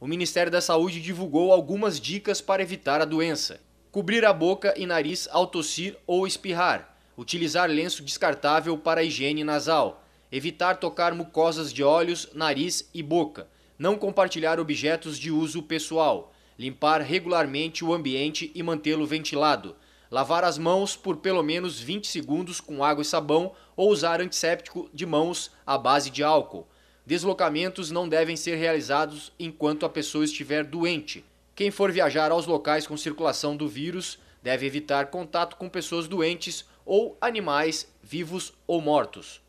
o Ministério da Saúde divulgou algumas dicas para evitar a doença. Cobrir a boca e nariz ao tossir ou espirrar. Utilizar lenço descartável para higiene nasal. Evitar tocar mucosas de olhos, nariz e boca. Não compartilhar objetos de uso pessoal. Limpar regularmente o ambiente e mantê-lo ventilado. Lavar as mãos por pelo menos 20 segundos com água e sabão ou usar antisséptico de mãos à base de álcool Deslocamentos não devem ser realizados enquanto a pessoa estiver doente. Quem for viajar aos locais com circulação do vírus deve evitar contato com pessoas doentes ou animais vivos ou mortos.